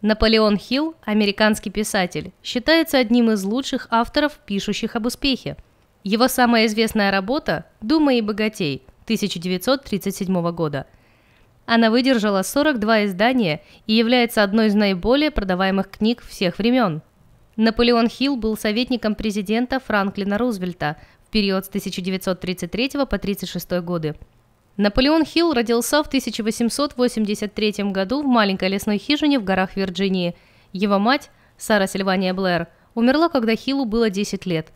Наполеон Хилл, американский писатель, считается одним из лучших авторов, пишущих об успехе. Его самая известная работа «Думай и богатей» 1937 года. Она выдержала 42 издания и является одной из наиболее продаваемых книг всех времен. Наполеон Хилл был советником президента Франклина Рузвельта в период с 1933 по 1936 годы Наполеон Хилл родился в 1883 году в маленькой лесной хижине в горах Вирджинии. Его мать, Сара Сильвания Блэр, умерла, когда Хиллу было 10 лет.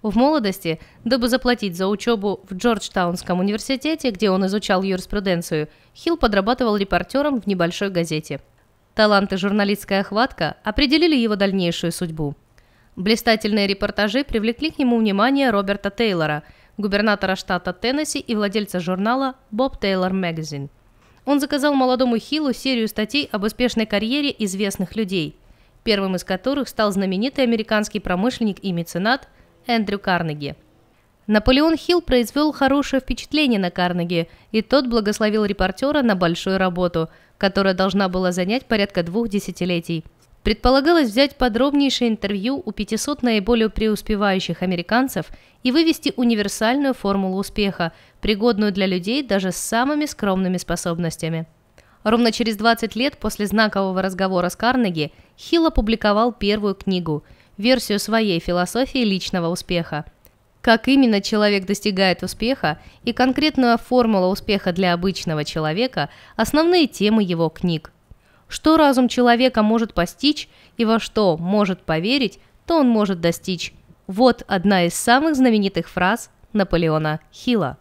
В молодости, дабы заплатить за учебу в Джорджтаунском университете, где он изучал юриспруденцию, Хилл подрабатывал репортером в небольшой газете. Талант и журналистская охватка определили его дальнейшую судьбу. Блистательные репортажи привлекли к нему внимание Роберта Тейлора – губернатора штата Теннесси и владельца журнала Bob Taylor Magazine. Он заказал молодому Хиллу серию статей об успешной карьере известных людей, первым из которых стал знаменитый американский промышленник и меценат Эндрю Карнеги. Наполеон Хилл произвел хорошее впечатление на Карнеги, и тот благословил репортера на большую работу, которая должна была занять порядка двух десятилетий – Предполагалось взять подробнейшее интервью у 500 наиболее преуспевающих американцев и вывести универсальную формулу успеха, пригодную для людей даже с самыми скромными способностями. Ровно через 20 лет после знакового разговора с Карнеги Хилл опубликовал первую книгу – версию своей философии личного успеха. Как именно человек достигает успеха и конкретная формула успеха для обычного человека – основные темы его книг что разум человека может постичь и во что может поверить, то он может достичь. Вот одна из самых знаменитых фраз Наполеона Хилла.